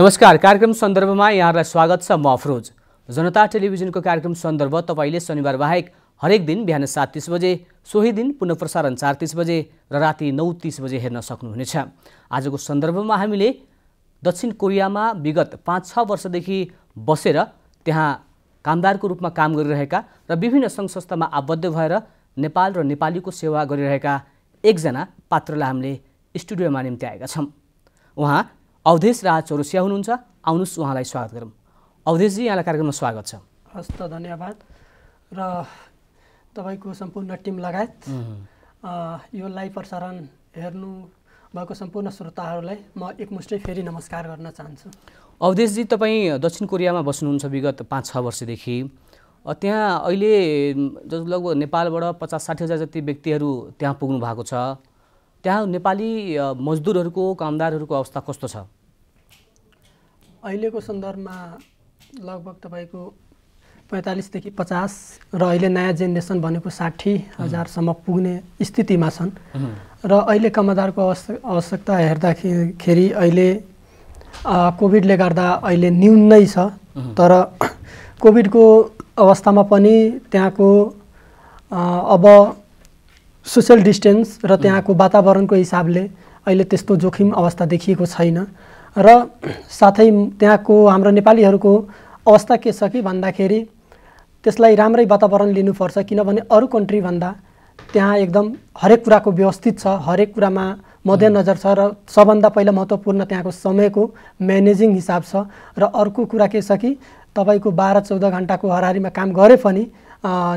नमस्कार कार्यक्रम सन्दर्भमा यहाँहरूलाई स्वागत छ म अफरोज जनता टेलिभिजनको कार्यक्रम सन्दर्भ तपाईँले शनिबार बाहेक हरेक दिन बिहान सात तिस बजे सोही दिन पुनः प्रसारण चार तिस बजे र राति नौ तिस बजे हेर्न सक्नुहुनेछ आजको सन्दर्भमा हामीले दक्षिण कोरियामा विगत पाँच छ वर्षदेखि बसेर त्यहाँ कामदारको रूपमा काम गरिरहेका र विभिन्न सङ्घ संस्थामा आबद्ध भएर नेपाल र नेपालीको सेवा गरिरहेका एकजना पात्रलाई हामीले स्टुडियोमा निम्ति आएका छौँ उहाँ अवधेश राज चौरसिया हुनुहुन्छ आउनुहोस् उहाँलाई स्वागत गरौँ अवधेशजी यहाँलाई कार्यक्रममा स्वागत छ हस् त धन्यवाद र तपाईँको सम्पूर्ण टिम लगायत यो लाइभ प्रसारण हेर्नु भएको सम्पूर्ण श्रोताहरूलाई म एकमुष्टै फेरि नमस्कार गर्न चाहन्छु अवधेशजी तपाईँ दक्षिण कोरियामा बस्नुहुन्छ विगत पाँच छ वर्षदेखि त्यहाँ अहिले लगभग नेपालबाट पचास साठी हजार जति व्यक्तिहरू त्यहाँ पुग्नु भएको छ त्यहाँ नेपाली मजदुरहरूको कामदारहरूको अवस्था कस्तो छ अहिलेको सन्दर्भमा लगभग तपाईँको पैँतालिसदेखि पचास र अहिले नयाँ जेनेरेसन भनेको साठी हजारसम्म पुग्ने स्थितिमा छन् र अहिले कमादारको आवश्यकता हेर्दाखेरि अहिले कोभिडले गर्दा अहिले न्यून नै छ तर कोभिडको अवस्थामा पनि त्यहाँको अब सोसियल डिस्टेन्स र त्यहाँको वातावरणको हिसाबले अहिले त्यस्तो जोखिम अवस्था देखिएको छैन र साथै त्यहाँको हाम्रो नेपालीहरूको अवस्था के छ कि भन्दाखेरि त्यसलाई राम्रै वातावरण लिनुपर्छ किनभने अरू कन्ट्रीभन्दा त्यहाँ एकदम हरेक कुराको व्यवस्थित छ हरेक कुरामा मध्यनजर छ र सबभन्दा पहिला महत्त्वपूर्ण त्यहाँको समयको म्यानेजिङ हिसाब छ र अर्को कुरा के छ कि तपाईँको बाह्र चौध घन्टाको हरारीमा काम गरे पनि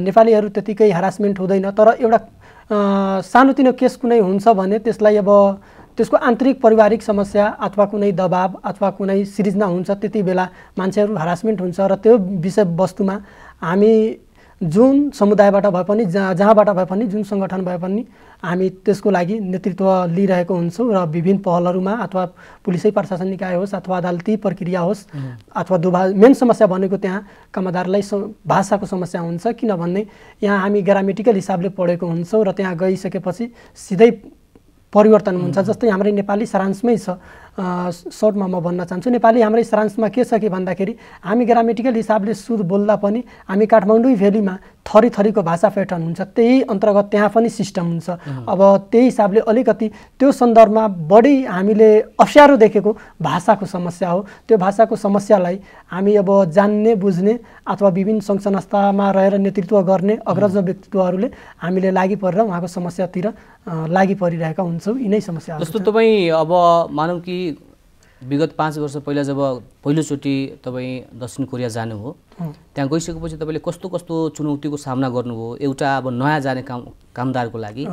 नेपालीहरू त्यतिकै हरासमेन्ट हुँदैन तर एउटा सानोतिनो केस कुनै हुन्छ भने त्यसलाई अब त्यसको आन्तरिक पारिवारिक समस्या अथवा कुनै दबाब अथवा कुनै सिरिजना हुन्छ त्यति बेला मान्छेहरू हरासमेन्ट हुन्छ र त्यो विषयवस्तुमा हामी जुन समुदायबाट भए पनि जहाँ जहाँबाट भए पनि जुन सङ्गठन भए पनि हामी त्यसको लागि नेतृत्व लिइरहेको हुन्छौँ र विभिन्न पहलहरूमा अथवा पुलिसै प्रशासन निकाय होस् अथवा अदालती प्रक्रिया होस् अथवा दुभा मेन समस्या भनेको त्यहाँ कामदारलाई भाषाको समस्या हुन्छ किनभने यहाँ हामी ग्रामेटिकल हिसाबले पढेको हुन्छौँ र त्यहाँ गइसकेपछि सिधै परिवर्तन हुन्छ जस्तै हाम्रै नेपाली सारांशमै छ सर्टमा म भन्न चाहन्छु नेपाली हाम्रो सारांशमा के छ कि भन्दाखेरि हामी ग्रामेटिकल हिसाबले सुध बोल्दा पनि हामी काठमाडौँ भ्यालीमा थरी थरीको भाषा प्याटर्न हुन्छ त्यही अन्तर्गत त्यहाँ पनि सिस्टम हुन्छ अब त्यही हिसाबले अलिकति त्यो सन्दर्भमा बढी हामीले अप्ठ्यारो देखेको भाषाको समस्या हो त्यो भाषाको समस्यालाई हामी अब जान्ने बुझ्ने अथवा विभिन्न सङ्घ संस्थामा रहेर नेतृत्व गर्ने अग्रज व्यक्तित्वहरूले हामीले लागि परेर उहाँको समस्यातिर लागि परिरहेका हुन्छौँ यिनै समस्या जस्तो तपाईँ अब मानौँ कि विगत पाँच वर्ष पहिला जब पहिलोचोटि तपाईँ दक्षिण कोरिया जानुभयो त्यहाँ गइसकेपछि तपाईँले कस्तो कस्तो चुनौतीको सामना गर्नुभयो एउटा अब नयाँ जाने काम कामदारको लागि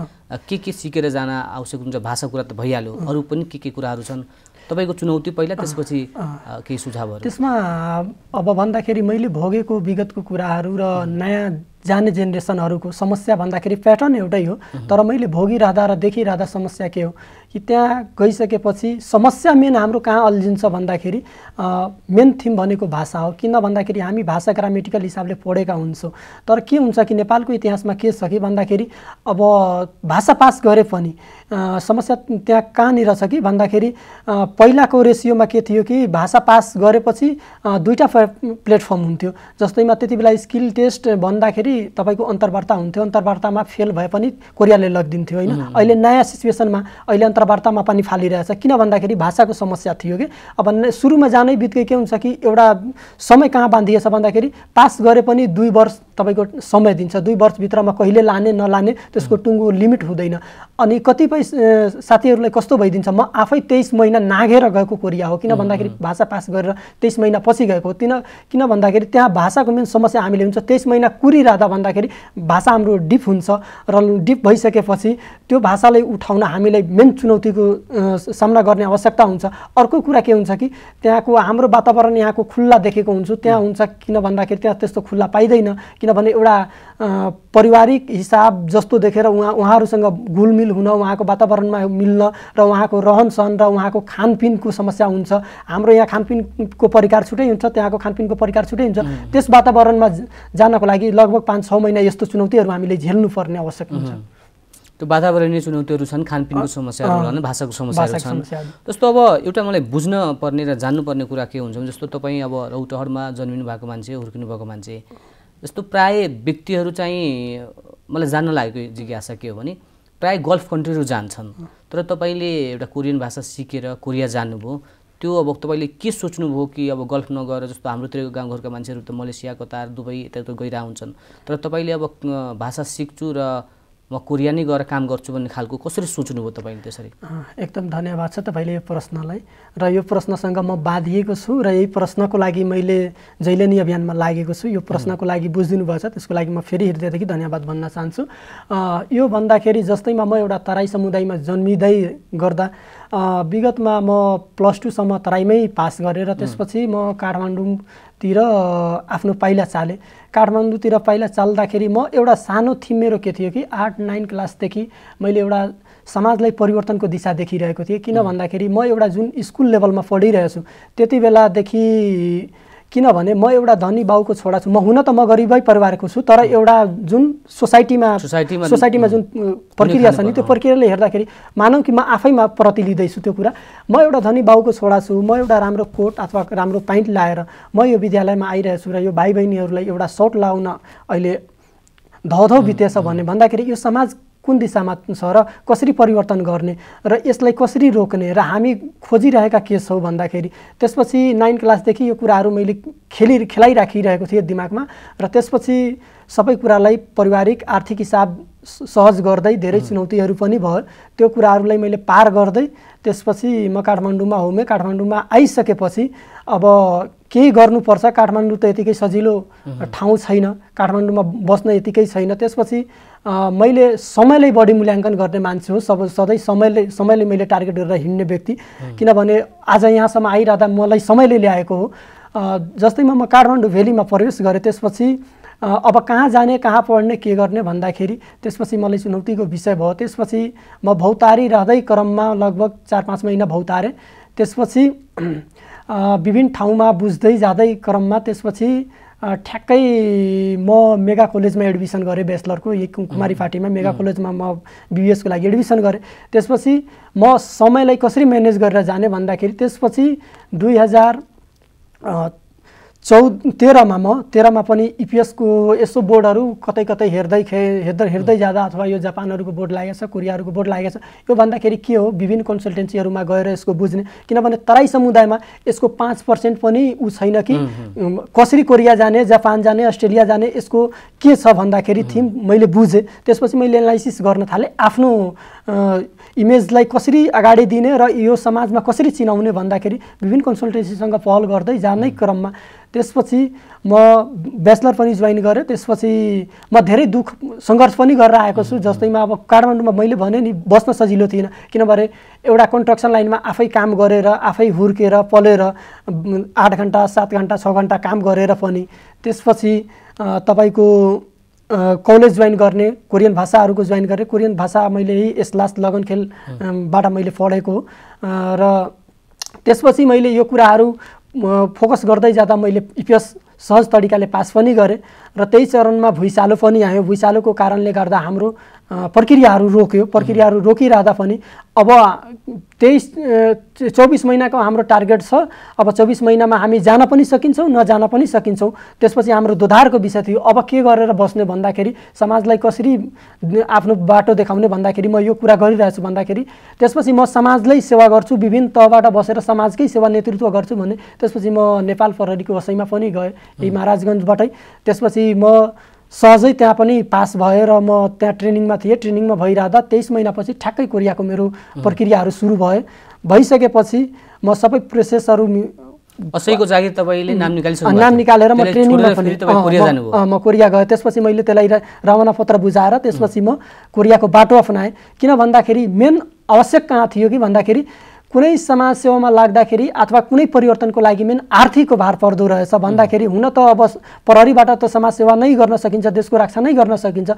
के के सिकेर जान आवश्यक हुन्छ भाषा कुरा त भइहाल्यो अरू पनि के के कुराहरू छन् तपाईँको चुनौती पहिला त्यसपछि केही सुझावहरू त्यसमा अब भन्दाखेरि मैले भोगेको विगतको कुराहरू र नयाँ जाने जेनेरेसनहरूको समस्या भन्दाखेरि प्याटर्न एउटै हो तर मैले भोगिरहँदा र देखिरहँदा समस्या के हो कि त्यहाँ गइसकेपछि समस्या मेन हाम्रो कहाँ अल्झिन्छ भन्दाखेरि मेन थिम भनेको भाषा हो किन भन्दाखेरि हामी भाषा ग्रामेटिकल हिसाबले पढेका हुन्छौँ तर के हुन्छ कि नेपालको इतिहासमा के छ कि भन्दाखेरि अब भाषा पास गरे पनि समस्या त्यहाँ कहाँनिर छ कि भन्दाखेरि पहिलाको रेसियोमा के थियो कि भाषा पास गरेपछि दुईवटा प्लेटफर्म हुन्थ्यो जस्तैमा त्यति बेला स्किल टेस्ट भन्दाखेरि जसरी तपाईँको अन्तर्वार्ता हुन्थ्यो अन्तर्वार्तामा फेल भए पनि कोरियाले लगिदिन्थ्यो होइन अहिले नयाँ सिचुएसनमा अहिले अन्तर्वार्तामा पनि फालिरहेछ किन भन्दाखेरि भाषाको समस्या थियो कि अब सुरुमा जानै बित्तिकै के हुन्छ कि एउटा समय कहाँ बाँधिएछ भन्दाखेरि पास गरे पनि दुई वर्ष तपाईँको समय दिन्छ दुई वर्षभित्रमा कहिले लाने नलाने त्यसको टुङ्गो लिमिट हुँदैन अनि कतिपय साथीहरूलाई कस्तो भइदिन्छ म आफै तेइस महिना नाघेर गएको कोरिया हो किन भन्दाखेरि भाषा पास गरेर तेइस महिना पछि गएको हो किन किन भन्दाखेरि त्यहाँ भाषाको मेन समस्या हामीले हुन्छ तेइस महिना कुरिरह त भन्दाखेरि भाषा हाम्रो डिप हुन्छ र डिप भइसकेपछि त्यो भाषालाई उठाउन हामीलाई मेन चुनौतीको सामना गर्ने आवश्यकता हुन्छ अर्को कुरा के हुन्छ कि त्यहाँको हाम्रो वातावरण यहाँको खुल्ला देखेको हुन्छु त्यहाँ हुन्छ किन भन्दाखेरि त्यहाँ त्यस्तो खुल्ला पाइँदैन किनभने एउटा पारिवारिक हिसाब जस्तो देखेर उहाँ उहाँहरूसँग घुलमिल हुन उहाँको वातावरणमा मिल्न र उहाँको रहनसहन र उहाँको खानपिनको समस्या हुन्छ हाम्रो यहाँ खानपिनको परिकार छुट्टै हुन्छ त्यहाँको खानपिनको परिकार छुट्टै हुन्छ त्यस वातावरणमा जानको लागि लगभग पाँच छ महिना यस्तो चुनौतीहरू हामीले झेल्नुपर्ने आवश्यक हुन्छ त्यो वातावरणीय चुनौतीहरू छन् खानपिनको समस्याहरू छन् भाषाको समस्याहरू छन् जस्तो अब एउटा मलाई बुझ्न पर्ने र जान्नुपर्ने कुरा के हुन्छ भने जस्तो तपाईँ अब रौतहरमा जन्मिनु भएको मान्छे हुर्किनु भएको मान्छे जस्तो प्राय व्यक्तिहरू चाहिँ मलाई जान्न लागेको जिज्ञासा के हो भने प्राय गल्फ कन्ट्रीहरू जान्छन् तर तपाईँले एउटा कोरियन भाषा सिकेर कोरिया जानुभयो त्यो अब तपाईँले के सोच्नुभयो कि अब गल्फ नगएर जस्तो हाम्रोतिरको गाउँघरका मान्छेहरू त मलेसिया कतार दुबई यता गइरह हुन्छन् तर तपाईँले अब भाषा सिक्छु र म कोरिया नै गएर काम गर्छु भन्ने खालको कसरी सोच्नुभयो तपाईँले त्यसरी एकदम धन्यवाद छ तपाईँले यो प्रश्नलाई र यो प्रश्नसँग म बाँधिएको छु र यही प्रश्नको लागि मैले जहिले नै अभियानमा लागेको छु यो प्रश्नको लागि बुझिदिनु भएछ त्यसको लागि म फेरि हृदयदेखि धन्यवाद भन्न चाहन्छु यो भन्दाखेरि जस्तैमा म एउटा तराई समुदायमा जन्मिँदै गर्दा विगतमा म प्लस टूसम्म तराईमै पास गरेर त्यसपछि म काठमाडौँतिर आफ्नो पाइला चालेँ काठमाडौँतिर पाइला चाल्दाखेरि म एउटा सानो थिम मेरो के थियो कि आठ नाइन क्लासदेखि मैले एउटा समाजलाई परिवर्तनको दिशा देखिरहेको थिएँ किन भन्दाखेरि म एउटा जुन स्कुल लेभलमा पढिरहेछु त्यति बेलादेखि किनभने म एउटा धनी बाउको छोरा छु म हुन त म गरिबै परिवारको छु तर एउटा जुन सोसाइटीमा सोसाइटीमा जुन प्रक्रिया छ नि त्यो प्रक्रियाले हेर्दाखेरि मानौँ कि म आफैमा प्रति लिँदैछु त्यो कुरा म एउटा धनी बाउको छोरा छु म एउटा राम्रो कोट अथवा राम्रो प्यान्ट लाएर म यो विद्यालयमा आइरहेछु र यो भाइ बहिनीहरूलाई एउटा सर्ट लाउन अहिले धौधौ बितेछ भन्ने भन्दाखेरि यो समाज कुन दिशामा छ र कसरी परिवर्तन गर्ने र यसलाई कसरी रोक्ने र हामी खोजिरहेका केस हौ भन्दाखेरि त्यसपछि नाइन क्लासदेखि यो कुराहरू मैले खेलि खेलाइराखिरहेको थिएँ दिमागमा र त्यसपछि सबै कुरालाई पारिवारिक आर्थिक हिसाब सहज गर्दै धेरै चुनौतीहरू पनि भयो त्यो कुराहरूलाई मैले पार गर्दै त्यसपछि म काठमाडौँमा होमेँ काठमाडौँमा आइसकेपछि अब केही गर्नुपर्छ काठमाडौँ त यतिकै सजिलो ठाउँ छैन काठमाडौँमा बस्न यतिकै छैन त्यसपछि मैले समयलाई बढी मूल्याङ्कन गर्ने मान्छे हो सब सधैँ समयले समयले मैले टार्गेट गरेर हिँड्ने व्यक्ति किनभने आज यहाँसम्म आइरहँदा मलाई समयले ल्याएको हो जस्तैमा म काठमाडौँ भ्यालीमा प्रवेश गरेँ त्यसपछि अब कहाँ जाने कहाँ पढ्ने के गर्ने भन्दाखेरि त्यसपछि मलाई चुनौतीको विषय भयो त्यसपछि म भौतारी रहँदै क्रममा लगभग चार पाँच महिना भौतारेँ त्यसपछि विभिन्न ठाउँमा बुझ्दै जाँदै क्रममा त्यसपछि ठ्याक्कै म मेगा कलेजमा एडमिसन गरेँ ब्याचलरको यही कुमारी फाटीमा मेगा कलेजमा म बिबिएसको लागि एडमिसन गरेँ त्यसपछि म समयलाई कसरी म्यानेज गरेर जाने भन्दाखेरि त्यसपछि दुई हजार चौ तेह्रमा म तेह्रमा पनि इपिएसको e यसो बोर्डहरू कतै कतै हेर्दै खे हेर्दै हेर्दै जाँदा अथवा यो जापानहरूको बोर्ड लागेको छ कोरियाहरूको बोर्ड लागेको छ यो भन्दाखेरि के हो विभिन्न कन्सल्टेन्सीहरूमा गएर यसको बुझ्ने किनभने तराई समुदायमा यसको पाँच पर्सेन्ट पनि ऊ छैन कि कसरी कोरिया जाने जापान जाने अस्ट्रेलिया जाने यसको के छ भन्दाखेरि थिम मैले बुझेँ त्यसपछि मैले एनालाइसिस गर्न थालेँ आफ्नो इमेजलाई कसरी अगाडि दिने र यो समाजमा कसरी चिनाउने भन्दाखेरि विभिन्न कन्सल्टेन्सीसँग पहल गर्दै जाने क्रममा त्यसपछि म ब्याचलर पनि जोइन गरेँ त्यसपछि म धेरै दुःख सङ्घर्ष पनि गरेर आएको छु जस्तैमा अब काठमाडौँमा मैले भने नि बस्न सजिलो थिएन किनभने एउटा कन्ट्रक्सन लाइनमा आफै काम गरेर आफै हुर्केर पलेर आठ घन्टा सात घन्टा छ घन्टा काम गरेर पनि त्यसपछि तपाईँको कलेज जोइन गर्ने कोरियन भाषाहरूको जोइन गरेँ कोरियन भाषा मैले यस लास्ट लगन खेलबाट मैले पढेको र त्यसपछि मैले यो कुराहरू फोकस गर्दै जाँदा मैले इपिएस सहज तरिकाले पास पनि गरेँ र त्यही चरणमा भुइँचालो पनि आयो भुइँचालोको कारणले गर्दा हाम्रो प्रक्रियाहरू रोक्यो प्रक्रियाहरू रोकिरहँदा पनि अब तेइस चौबिस महिनाको हाम्रो टार्गेट छ अब चौबिस महिनामा हामी जान पनि सकिन्छौँ नजान पनि सकिन्छौँ त्यसपछि हाम्रो दोधारको विषय थियो अब के गरेर बस्ने भन्दाखेरि समाजलाई कसरी आफ्नो बाटो देखाउने भन्दाखेरि म यो कुरा गरिरहेछु भन्दाखेरि त्यसपछि म समाजलाई सेवा गर्छु विभिन्न तहबाट बसेर समाजकै सेवा नेतृत्व गर्छु भने त्यसपछि म नेपाल प्रहरीको वसैमा पनि गएँ यही महाराजगञ्जबाटै त्यसपछि म सहजै त्यहाँ पनि पास र म त्यहाँ ट्रेनिङमा थिएँ ट्रेनिङमा भइरहँदा तेइस महिनापछि ठ्याक्कै कोरियाको मेरो प्रक्रियाहरू सुरु भयो भइसकेपछि म सबै प्रोसेसहरू जागिर तपाईँले नाम निकालिसक्नु नाम निकालेर म ट्रेनिङमा पनि म कोरिया गएँ त्यसपछि मैले त्यसलाई रवाना पत्र बुझाएर त्यसपछि म कोरियाको बाटो अप्नाएँ किन भन्दाखेरि मेन आवश्यक कहाँ थियो कि भन्दाखेरि कुनै समाजसेवामा लाग्दाखेरि अथवा कुनै परिवर्तनको लागि मेन आर्थिकको भार पर्दो रहेछ भन्दाखेरि हुन त अब प्रहरीबाट त समाजसेवा नै गर्न सकिन्छ देशको रक्षा नै गर्न सकिन्छ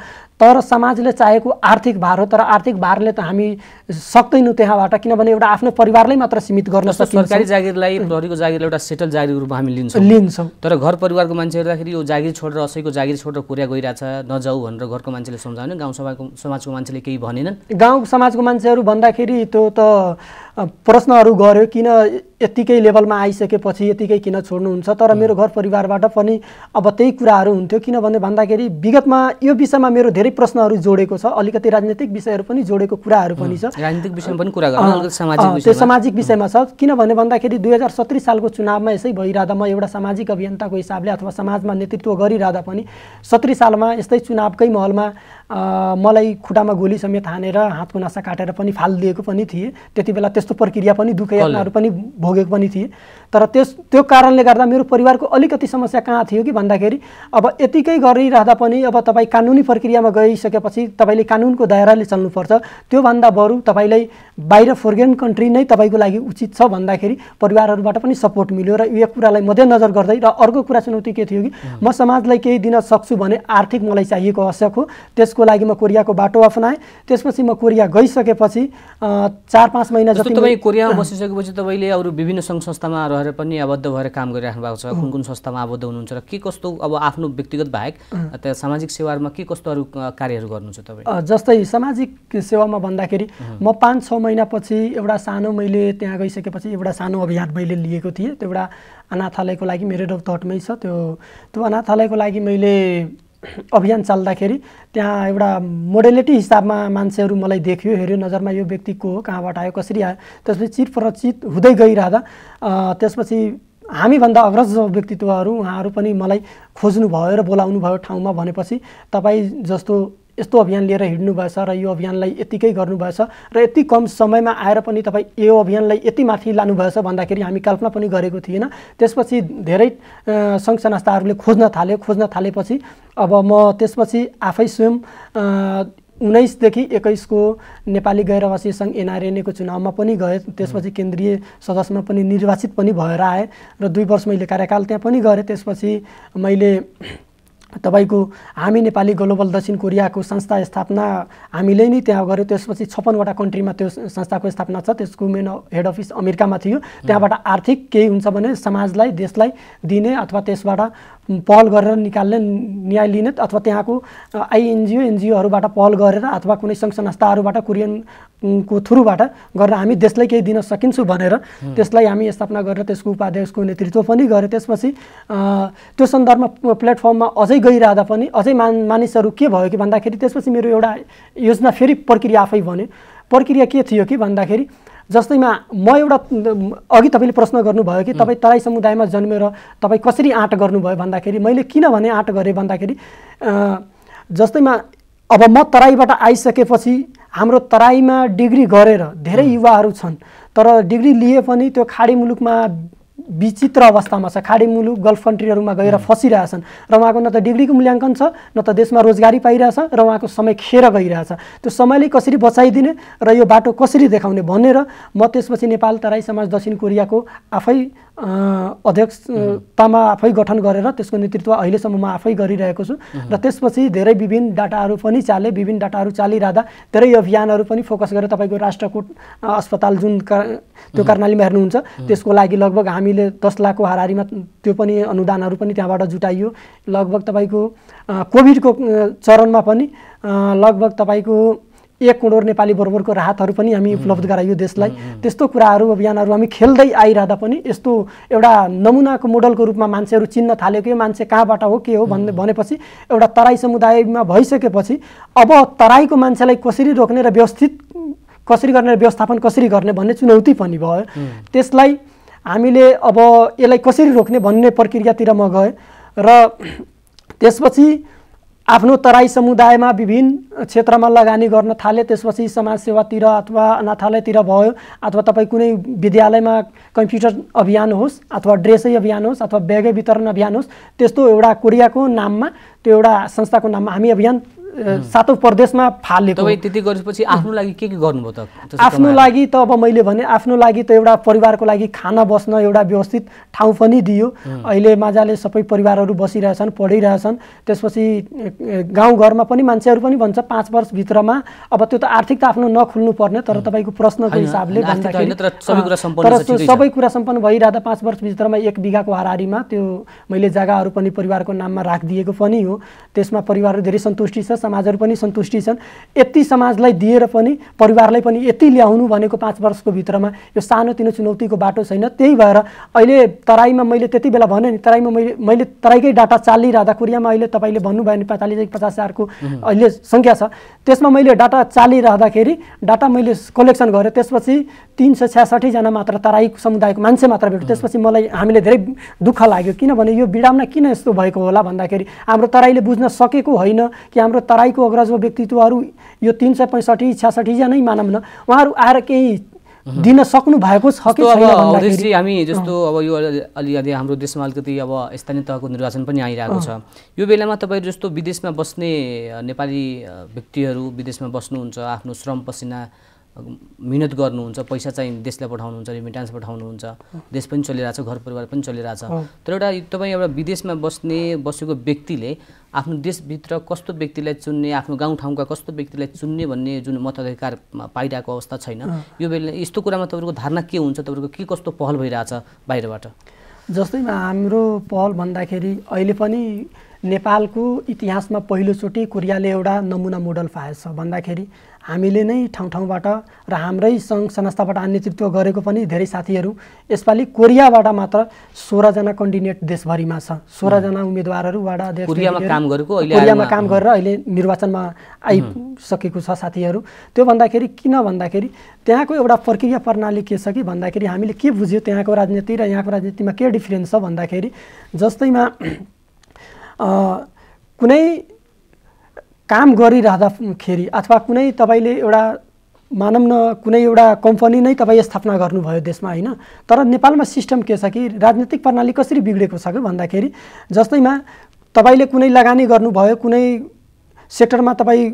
तर समाजले चाहेको आर्थिक भार हो तर आर्थिक भारले त हामी सक्दैनौँ त्यहाँबाट किनभने एउटा आफ्नो परिवारलाई मात्र सीमित गर्न सक्छ सरकारी जागिरलाई प्रहरीको जागिर एउटा सेटल जागिर रूपमा हामी लिन्छौँ लिन्छौँ तर घर परिवारको मान्छे हेर्दाखेरि यो जागिर छोडेर असैको जागिर छोडेर कोरिया गइरहेछ नजाऊ भनेर घरको मान्छेले सम्झाउने गाउँ समाजको समाजको मान्छेले केही भनेनन् गाउँ समाजको मान्छेहरू भन्दाखेरि त्यो त प्रश्नहरू गर्यो किन यत्तिकै लेभलमा आइसकेपछि यतिकै किन छोड्नुहुन्छ तर मेरो घर परिवारबाट पनि अब त्यही कुराहरू हुन्थ्यो किनभने भन्दाखेरि विगतमा यो विषयमा मेरो धेरै प्रश्नहरू जोडेको छ अलिकति राजनीतिक विषयहरू पनि जोडेको कुराहरू पनि छ राजनीतिक विषयमा पनि कुरा त्यो सामाजिक विषयमा छ किनभने भन्दाखेरि दुई हजार सत्री सालको चुनावमा यसै भइरहँदा म एउटा सामाजिक अभियन्ताको हिसाबले अथवा समाजमा नेतृत्व गरिरहँदा पनि सत्री सालमा यस्तै चुनावकै महलमा मलाई खुट्टामा गोली समेत हानेर हातको नासा काटेर पनि फालिदिएको पनि थिएँ त्यति बेला त्यस्तो प्रक्रिया पनि दुःख यात्राहरू पनि भोगे थे थी तर त्यस त्यो कारणले गर्दा मेरो परिवारको अलिकति समस्या कहाँ थियो कि भन्दाखेरि अब यतिकै गरिरहँदा पनि अब तपाईँ कानुनी प्रक्रियामा गइसकेपछि तपाईँले कानुनको दायराले चल्नुपर्छ त्योभन्दा बरु तपाईँलाई बाहिर फोरेन कन्ट्री नै तपाईँको लागि उचित छ भन्दाखेरि परिवारहरूबाट पनि सपोर्ट मिल्यो र यो कुरालाई मध्यनजर गर्दै र अर्को कुरा चुनौती के थियो कि म समाजलाई केही दिन सक्छु भने आर्थिक मलाई चाहिएको आवश्यक हो त्यसको लागि म कोरियाको बाटो अप्नाएँ त्यसपछि म कोरिया गइसकेपछि चार पाँच महिना जति तपाईँ कोरियामा बसिसकेपछि तपाईँले अरू विभिन्न सङ्घ संस्थामा भएर पनि आबद्ध भएर काम गरिराख्नु भएको छ कुन कुन संस्थामा आबद्ध हुनुहुन्छ र के कस्तो अब आफ्नो व्यक्तिगत बाहेक त्यहाँ सामाजिक सेवामा के कस्तो अरू कार्यहरू गर्नुहुन्छ तपाईँ जस्तै सामाजिक सेवामा भन्दाखेरि म पाँच छ महिनापछि एउटा सानो मैले त्यहाँ गइसकेपछि एउटा सानो अभियान मैले लिएको थिएँ त्यो एउटा अनाथालयको लागि मेरो तटमै छ त्यो त्यो अनाथालयको लागि मैले अभियान चल्दाखेरि त्यहाँ एउटा मोडेलिटी हिसाबमा मान्छेहरू मलाई देख्यो हेऱ्यो नजरमा यो व्यक्ति को हो कहाँबाट आयो कसरी आयो त्यसपछि चिरपरचित हुँदै गइरहँदा त्यसपछि हामीभन्दा अग्रज व्यक्तित्वहरू उहाँहरू पनि मलाई खोज्नुभयो र बोलाउनु भयो ठाउँमा भनेपछि तपाईँ जस्तो यस्तो अभियान लिएर भएछ र यो अभियानलाई यतिकै गर्नुभएछ र यति कम समयमा आएर पनि तपाईँ यो अभियानलाई यति माथि लानुभएछ भन्दाखेरि हामी कल्पना पनि गरेको थिएन त्यसपछि धेरै सङ्घ संस्थाहरूले खोज्न थाल्यो खोज्न थालेपछि अब म त्यसपछि आफै स्वयं उन्नाइसदेखि एक्काइसको नेपाली गैरवासी सङ्घ एनआरएनएको चुनावमा पनि गएँ त्यसपछि केन्द्रीय सदस्यमा पनि निर्वाचित पनि भएर आएँ र दुई वर्ष मैले कार्यकाल त्यहाँ पनि गरेँ त्यसपछि मैले तपाईँको हामी नेपाली ग्लोबल दक्षिण कोरियाको संस्था स्थापना हामीले नै त्यहाँ गऱ्यौँ त्यसपछि छप्पनवटा कन्ट्रीमा त्यो संस्थाको स्थापना छ त्यसको मेन हेड अफिस अमेरिकामा थियो त्यहाँबाट आर्थिक केही हुन्छ भने समाजलाई देशलाई दिने अथवा त्यसबाट पहल गरेर निकाल्ने न्याय लिने अथवा त्यहाँको आइएनजिओ एनजिओहरूबाट पहल गरेर अथवा कुनै सङ्घ संस्थाहरूबाट कुरियनको थ्रुबाट गरेर हामी देशलाई केही दिन सकिन्छु भनेर त्यसलाई हामी स्थापना गरेर त्यसको उपाध्यक्षको नेतृत्व पनि गरेँ त्यसपछि त्यो सन्दर्भमा प्लेटफर्ममा अझै गइरहँदा पनि अझै मान मानिसहरू के भयो कि भन्दाखेरि त्यसपछि मेरो एउटा योजना फेरि प्रक्रिया आफै भन्यो प्रक्रिया के थियो कि भन्दाखेरि जस्तैमा म एउटा अघि तपाईँले प्रश्न गर्नुभयो कि तपाईँ तराई समुदायमा जन्मेर तपाईँ कसरी आँट गर्नुभयो भन्दाखेरि मैले किनभने आँट गरेँ भन्दाखेरि जस्तैमा अब म तराईबाट आइसकेपछि हाम्रो तराईमा डिग्री गरेर धेरै युवाहरू छन् तर डिग्री लिए पनि त्यो खाडी मुलुकमा विचित्र अवस्थामा छ खाडी मुलुक गल्फ कन्ट्रीहरूमा गएर फसिरहेछन् र उहाँको न त डिग्रीको मूल्याङ्कन छ न त देशमा रोजगारी पाइरहेछ र उहाँको समय खेर गइरहेछ त्यो समयले कसरी बचाइदिने र यो बाटो कसरी देखाउने भनेर म त्यसपछि नेपाल तराई समाज दक्षिण कोरियाको आफै अध्यक्षतामा आफै गठन गरेर त्यसको नेतृत्व अहिलेसम्म म आफै गरिरहेको छु र त्यसपछि धेरै विभिन्न डाटाहरू पनि चाले विभिन्न डाटाहरू चालिरहँदा धेरै अभियानहरू पनि फोकस गरेर तपाईँको राष्ट्रकोट अस्पताल जुन त्यो कर्णालीमा हेर्नुहुन्छ त्यसको लागि लगभग हामीले दस लाखको हारिमा त्यो पनि अनुदानहरू पनि त्यहाँबाट जुटाइयो लगभग तपाईँको कोभिडको चरणमा पनि लगभग तपाईँको एक करोड नेपाली बरबरको राहतहरू पनि हामी उपलब्ध यो देशलाई त्यस्तो कुराहरू अभियानहरू हामी खेल्दै आइरहँदा पनि यस्तो एउटा नमुनाको मोडलको रूपमा मान्छेहरू चिन्न थालेको यो मान्छे कहाँबाट हो के हो भन्ने भनेपछि एउटा तराई समुदायमा भइसकेपछि अब तराईको मान्छेलाई कसरी रोक्ने र व्यवस्थित कसरी गर्ने र व्यवस्थापन कसरी गर्ने भन्ने चुनौती पनि भयो त्यसलाई हामीले अब यसलाई कसरी रोक्ने भन्ने प्रक्रियातिर म गएँ र त्यसपछि आफ्नो तराई समुदायमा विभिन्न क्षेत्रमा लगानी गर्न थाले त्यसपछि समाजसेवातिर अथवा अनाथालयतिर भयो अथवा तपाईँ कुनै विद्यालयमा कम्प्युटर अभियान होस् अथवा ड्रेसै अभियान होस् अथवा ब्यागै वितरण अभियान होस् त्यस्तो एउटा कोरियाको नाममा त्यो एउटा संस्थाको नाममा हामी अभियान सातौँ प्रदेशमा फालेको त्यति गरेपछि आफ्नो लागि के के गर्नुभयो त आफ्नो लागि त अब मैले भने आफ्नो लागि त एउटा परिवारको लागि खाना बस्न एउटा व्यवस्थित ठाउँ पनि दियो अहिले माझाले सबै परिवारहरू बसिरहेछन् पढिरहेछन् त्यसपछि गाउँघरमा पनि मान्छेहरू पनि भन्छ पाँच वर्षभित्रमा अब त्यो त आर्थिक त आफ्नो नखुल्नु पर्ने तर तपाईँको प्रश्नको हिसाबले भन्दाखेरि तर सबै कुरा सम्पन्न भइरहँदा पाँच वर्षभित्रमा एक बिघाको हारिमा त्यो मैले जग्गाहरू पनि परिवारको नाममा राखिदिएको पनि हो त्यसमा परिवारहरू धेरै सन्तुष्टि छ समाजहरू पनि सन्तुष्टि छन् यति समाजलाई दिएर पनि परिवारलाई पनि यति ल्याउनु भनेको पाँच वर्षको भित्रमा यो सानोतिनो चुनौतीको बाटो छैन त्यही भएर अहिले तराईमा मैले त्यति बेला भने नि तराईमा मैले मैले तराईकै डाटा चालिरहँदा कोरियामा अहिले तपाईँले भन्नुभयो भने पैँतालिस एक पचास हजारको अहिले सङ्ख्या छ त्यसमा मैले डाटा चालिरहँदाखेरि डाटा मैले कलेक्सन गरेँ त्यसपछि तिन सय छ्यासठीजना मात्र तराई समुदायको मान्छे मात्र भेट्यो त्यसपछि मलाई हामीले धेरै दुःख लाग्यो किनभने यो बिडामना किन यस्तो भएको होला भन्दाखेरि हाम्रो तराईले बुझ्न सकेको होइन कि हाम्रो तराईको अग्रजको व्यक्तित्वहरू यो तिन सय पैँसठी छ्यासठीजना नै मानौँ न उहाँहरू आएर केही दिन सक्नु भएको छ कि अब हामी जस्तो अब यो अलिअलि हाम्रो देशमा अलिकति अब स्थानीय तहको निर्वाचन पनि आइरहेको छ यो बेलामा तपाईँ जस्तो विदेशमा बस्ने नेपाली व्यक्तिहरू विदेशमा बस्नुहुन्छ आफ्नो श्रम पसिना मिहिनेत गर्नुहुन्छ पैसा चाहिँ देशलाई पठाउनुहुन्छ रिमिटान्स पठाउनुहुन्छ देश पनि चलिरहेछ घर परिवार पनि चलिरहेछ तर एउटा तपाईँ एउटा विदेशमा बस्ने बसेको व्यक्तिले आफ्नो देशभित्र कस्तो व्यक्तिलाई चुन्ने आफ्नो गाउँठाउँका कस्तो व्यक्तिलाई चुन्ने भन्ने जुन मताधिकार पाइरहेको अवस्था छैन यो बेला यस्तो कुरामा तपाईँको धारणा के हुन्छ तपाईँको के कस्तो पहल भइरहेछ बाहिरबाट जस्तैमा हाम्रो पहल भन्दाखेरि अहिले पनि नेपालको इतिहासमा पहिलोचोटि कोरियाले एउटा नमुना मोडल पाएछ भन्दाखेरि हामीले नै ठाउँ ठाउँबाट र हाम्रै सङ्घ संस्थाबाट नेतृत्व गरेको पनि धेरै साथीहरू यसपालि कोरियाबाट मात्र सोह्रजना कन्डिडेट देशभरिमा छ सोह्रजना उम्मेदवारहरू वाडा कोरियामा काम गरेर अहिले निर्वाचनमा आइसकेको छ साथीहरू त्यो भन्दाखेरि किन भन्दाखेरि त्यहाँको एउटा प्रक्रिया प्रणाली के छ कि भन्दाखेरि हामीले के बुझ्यो त्यहाँको राजनीति र यहाँको राजनीतिमा के डिफ्रेन्स छ भन्दाखेरि जस्तैमा कुनै काम गरिरहँदाखेरि अथवा कुनै तपाईँले एउटा मानव न कुनै एउटा कम्पनी नै तपाईँ स्थापना गर्नुभयो देशमा होइन तर नेपालमा सिस्टम के छ कि राजनीतिक प्रणाली कसरी बिग्रेको छ कि भन्दाखेरि जस्तैमा तपाईँले कुनै लगानी गर्नुभयो कुनै सेक्टरमा तपाईँ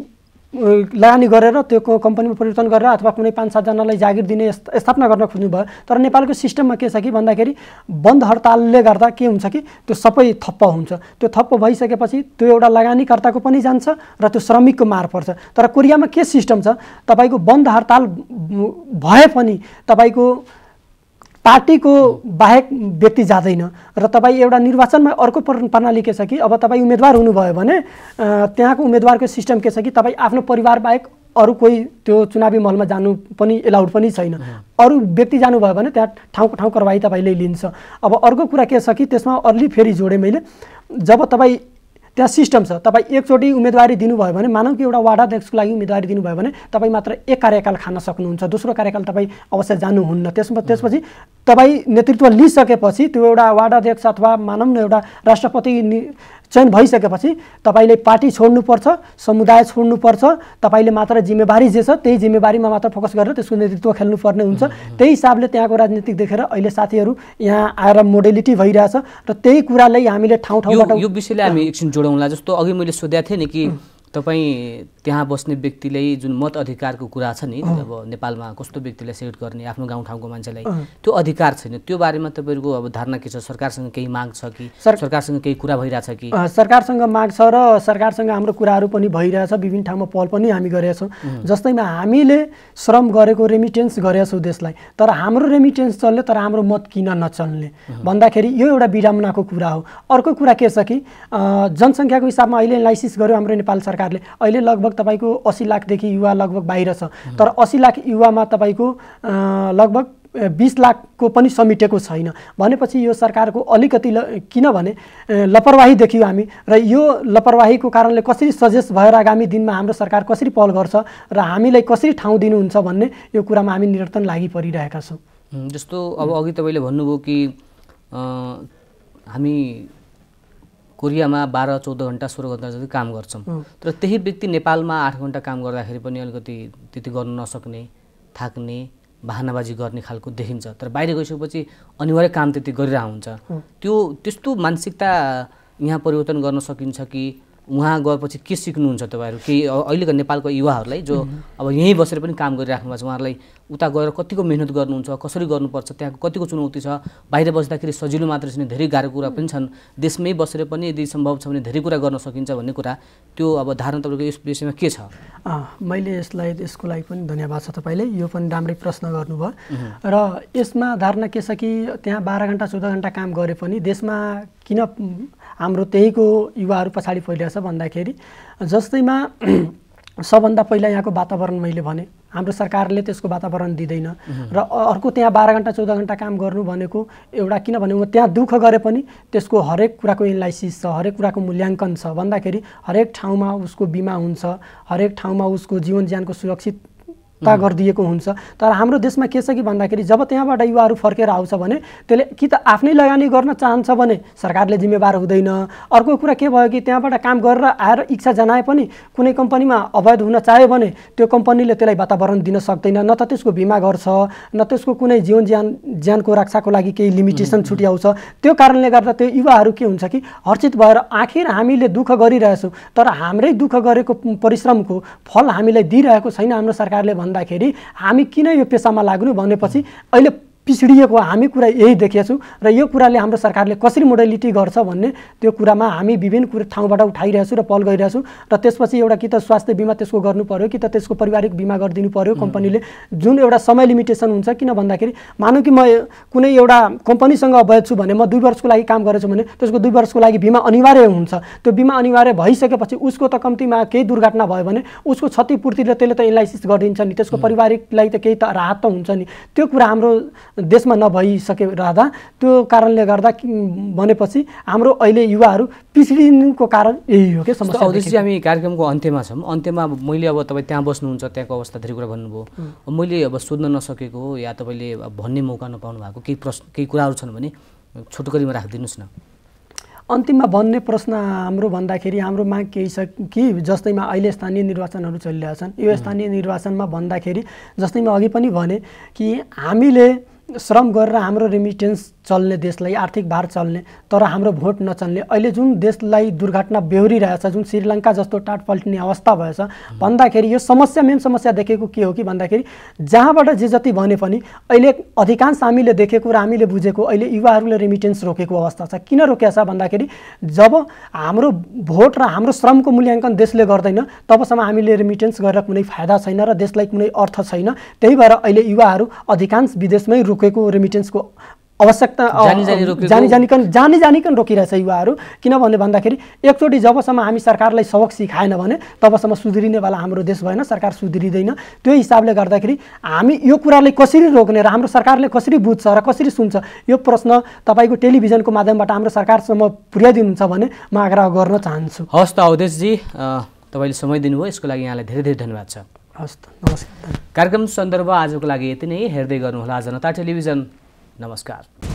लगानी गरेर त्यो कम्पनीमा परिवर्तन गरेर अथवा कुनै पाँच सातजनालाई जागिर दिने स्थापना गर्न खोज्नुभयो तर नेपालको सिस्टममा के छ कि भन्दाखेरि बन्द हडतालले गर्दा के हुन्छ कि त्यो सबै थप्प हुन्छ त्यो थप्प भइसकेपछि त्यो एउटा लगानीकर्ताको पनि जान्छ र त्यो श्रमिकको मार पर्छ तर कोरियामा के सिस्टम छ तपाईँको बन्द हडताल भए पनि तपाईँको पार्टीको बाहेक व्यक्ति जाँदैन र तपाईँ एउटा निर्वाचनमा अर्को प्रणाली के छ कि अब तपाईँ उम्मेदवार हुनुभयो भने त्यहाँको उम्मेदवारको सिस्टम के छ कि तपाईँ आफ्नो परिवार बाहेक अरू कोही त्यो चुनावी महलमा जानु पनि एलाउड पनि छैन अरू व्यक्ति जानुभयो भने त्यहाँ ठाउँको ठाउँ ठाँ कारवाही तपाईँले लिन्छ अब अर्को कुरा के छ कि त्यसमा अर्ली फेरि जोडेँ मैले जब तपाईँ त्यहाँ सिस्टम छ तपाईँ एकचोटि उम्मेदवारी दिनुभयो भने मानव कि एउटा अध्यक्षको लागि उम्मेदवारी दिनुभयो भने तपाईँ मात्र एक कार्यकाल खान सक्नुहुन्छ दोस्रो कार्यकाल तपाईँ अवश्य जानुहुन्न त्यसमा त्यसपछि तपाईँ नेतृत्व लिइसकेपछि त्यो एउटा अध्यक्ष अथवा मानौँ न एउटा राष्ट्रपति चयन भइसकेपछि तपाईँले पार्टी छोड्नुपर्छ समुदाय छोड्नुपर्छ तपाईँले मात्र जिम्मेवारी जे छ त्यही जिम्मेवारीमा मात्र फोकस गरेर त्यसको नेतृत्व खेल्नुपर्ने हुन्छ त्यही हिसाबले त्यहाँको राजनीतिक देखेर अहिले साथीहरू यहाँ आएर मोडेलिटी भइरहेछ र त्यही कुरालाई हामीले ठाउँ ठाउँबाट यो विषयले हामी एकछिन जोडौँला जस्तो अघि मैले सोधेको थिएँ नि कि तपाईँ त्यहाँ बस्ने व्यक्तिले जुन मत अधिकारको कुरा छ नि अब नेपालमा कस्तो व्यक्तिलाई सेलेक्ट गर्ने आफ्नो गाउँठाउँको मान्छेलाई त्यो अधिकार छैन त्यो बारेमा तपाईँहरूको अब धारणा के छ सरकारसँग केही माग छ कि सरकारसँग केही कुरा भइरहेछ कि सरकारसँग माग छ र सरकारसँग हाम्रो कुराहरू पनि भइरहेछ विभिन्न ठाउँमा पहल पनि हामी गरेछौँ जस्तैमा हामीले श्रम गरेको रेमिटेन्स गरेछौँ देशलाई तर हाम्रो रेमिटेन्स चल्ने तर हाम्रो मत किन नचल्ने भन्दाखेरि यो एउटा विडम्बनाको कुरा हो अर्को कुरा के छ कि जनसङ्ख्याको हिसाबमा अहिले एनालाइसिस गर्यो हाम्रो नेपाल सरकार सरकारले अहिले लगभग तपाईँको असी लाखदेखि युवा लगभग बाहिर छ तर असी लाख युवामा तपाईँको लगभग बिस लाखको पनि समेटेको छैन भनेपछि यो सरकारको अलिकति ल किनभने लापरवाही देखियो हामी र यो लापरवाहीको कारणले कसरी सजेस्ट भएर आगामी दिनमा हाम्रो सरकार कसरी पहल गर्छ र हामीलाई कसरी ठाउँ दिनुहुन्छ भन्ने यो कुरामा हामी निरन्तर लागि परिरहेका छौँ जस्तो अब अघि तपाईँले भन्नुभयो कि हामी कोरियामा बाह्र चौध घन्टा सोह्र घन्टा जति काम गर्छौँ तर त्यही व्यक्ति नेपालमा आठ घन्टा काम गर्दाखेरि पनि अलिकति त्यति गर्न नसक्ने थाक्ने बाहनाबाजी गर्ने खालको देखिन्छ तर बाहिर गइसकेपछि अनिवार्य काम त्यति गरिरहेको हुन्छ त्यो त्यस्तो मानसिकता यहाँ परिवर्तन गर्न सकिन्छ कि उहाँ गएपछि के सिक्नुहुन्छ तपाईँहरू केही अहिलेको नेपालको युवाहरूलाई जो अब यहीँ बसेर पनि काम गरिराख्नु भएको छ उहाँहरूलाई उता गएर कतिको मिहिनेत गर्नुहुन्छ कसरी गर्नुपर्छ त्यहाँको कतिको चुनौती छ बाहिर बस्दाखेरि सजिलो मात्र छैन धेरै गाह्रो कुरा पनि छन् देशमै बसेर पनि यदि सम्भव छ भने धेरै कुरा गर्न सकिन्छ भन्ने कुरा त्यो अब धारणा तपाईँको यस विषयमा के छ मैले यसलाई यसको लागि पनि धन्यवाद छ तपाईँले यो पनि राम्रै प्रश्न गर्नुभयो र यसमा धारणा के छ कि त्यहाँ बाह्र घन्टा चौध घन्टा काम गरे पनि देशमा किन हाम्रो त्यहीको युवाहरू पछाडि छ भन्दाखेरि जस्तैमा सबभन्दा पहिला यहाँको वातावरण मैले भने हाम्रो सरकारले त्यसको वातावरण दिँदैन र अर्को त्यहाँ बाह्र घन्टा चौध घन्टा काम गर्नु भनेको एउटा किनभने म त्यहाँ दुःख गरे पनि त्यसको हरेक कुराको एनालाइसिस छ हरेक कुराको मूल्याङ्कन छ भन्दाखेरि हरेक ठाउँमा उसको बिमा हुन्छ हरेक ठाउँमा उसको जीवन ज्यानको सुरक्षित ता गरिदिएको हुन्छ तर हाम्रो देशमा के छ कि भन्दाखेरि जब त्यहाँबाट युवाहरू फर्केर आउँछ भने त्यसले कि त आफ्नै लगानी गर्न चाहन्छ भने सरकारले जिम्मेवार हुँदैन अर्को कुरा के भयो कि त्यहाँबाट काम गरेर आएर इच्छा जनाए पनि कुनै कम्पनीमा अवैध हुन चाह्यो भने त्यो कम्पनीले त्यसलाई वातावरण दिन सक्दैन न त त्यसको बिमा गर्छ न त्यसको कुनै जीवन ज्यान ज्यानको रक्षाको लागि केही लिमिटेसन छुट्याउँछ त्यो कारणले गर्दा त्यो युवाहरू के हुन्छ कि हर्चित भएर आखिर हामीले दुःख गरिरहेछौँ तर हाम्रै दुःख गरेको परिश्रमको फल हामीलाई दिइरहेको छैन हाम्रो सरकारले भन्दाखेरि हामी किन यो पेसामा लाग्नु भनेपछि अहिले पिछडिएको हामी कुरा यही देखेछौँ र यो कुराले हाम्रो सरकारले कसरी मोडेलिटी गर्छ भन्ने त्यो कुरामा हामी विभिन्न कुरा ठाउँबाट उठाइरहेछु र पहल गरिरहेछौँ र त्यसपछि एउटा कि त स्वास्थ्य बिमा त्यसको गर्नु पऱ्यो कि त त्यसको पारिवारिक बिमा गरिदिनु पऱ्यो कम्पनीले जुन एउटा समय लिमिटेसन हुन्छ किन भन्दाखेरि मानौँ कि म कुनै एउटा कम्पनीसँग अवैध छु भने म दुई वर्षको लागि काम गरेछु भने त्यसको दुई वर्षको लागि बिमा अनिवार्य हुन्छ त्यो बिमा अनिवार्य भइसकेपछि उसको त कम्तीमा केही दुर्घटना भयो भने उसको क्षतिपूर्ति र त्यसले त एनालाइसिस गरिदिन्छ नि त्यसको पारिवारिकलाई त केही त राहत त हुन्छ नि त्यो कुरा हाम्रो देशमा नभइसके रहँदा त्यो कारणले गर्दा भनेपछि हाम्रो अहिले युवाहरू पिछडिनुको कारण यही हो कि समस्या हामी कार्यक्रमको अन्त्यमा छौँ अन्त्यमा मैले अब तपाईँ त्यहाँ बस्नुहुन्छ त्यहाँको अवस्था धेरै कुरा भन्नुभयो मैले अब सोध्न नसकेको या तपाईँले भन्ने मौका नपाउनु भएको केही प्रश्न केही कुराहरू छन् भने छोटोकरीमा राखिदिनुहोस् न अन्तिममा भन्ने प्रश्न हाम्रो भन्दाखेरि हाम्रो माग केही छ कि जस्तैमा अहिले स्थानीय निर्वाचनहरू चलिरहेछन् यो स्थानीय निर्वाचनमा भन्दाखेरि जस्तैमा अघि पनि भने कि हामीले श्रम गरेर हाम्रो रेमिटेन्स चल्ने देशलाई आर्थिक भार चल्ने तर हाम्रो भोट नचल्ने अहिले जुन देशलाई दुर्घटना बेहोरिरहेछ जुन श्रीलङ्का जस्तो टाट पल्टिने अवस्था भएछ भन्दाखेरि यो समस्या मेन समस्या देखेको के हो कि भन्दाखेरि जहाँबाट जे जति भने पनि अहिले अधिकांश हामीले देखेको र हामीले बुझेको अहिले युवाहरूले रेमिटेन्स रोकेको अवस्था छ किन रोकेको छ भन्दाखेरि जब हाम्रो भोट र हाम्रो श्रमको मूल्याङ्कन देशले गर्दैन तबसम्म हामीले रेमिटेन्स गरेर कुनै फाइदा छैन र देशलाई कुनै अर्थ छैन त्यही भएर अहिले युवाहरू अधिकांश विदेशमै रोक रोकेको रेमिटेन्सको आवश्यकता जानी जानिकन जानी जानिकन रोकिरहेछ युवाहरू किनभने भन्दाखेरि एकचोटि जबसम्म हामी सरकारलाई सबक सिकाएन भने तबसम्म सुध्रिनेवाला हाम्रो देश भएन सरकार सुध्रिँदैन त्यो हिसाबले गर्दाखेरि हामी यो कुरालाई कसरी रोक्ने र हाम्रो सरकारले कसरी बुझ्छ र कसरी सुन्छ यो प्रश्न तपाईँको टेलिभिजनको माध्यमबाट हाम्रो सरकारसम्म पुर्याइदिनुहुन्छ भने म आग्रह गर्न चाहन्छु हस् त अवधेशजी तपाईँले समय दिनुभयो यसको लागि यहाँलाई धेरै धेरै धन्यवाद छ हस् त नमस्कार कार्यक्रम सन्दर्भ आजको लागि यति नै हेर्दै गर्नुहोला जनता टेलिभिजन नमस्कार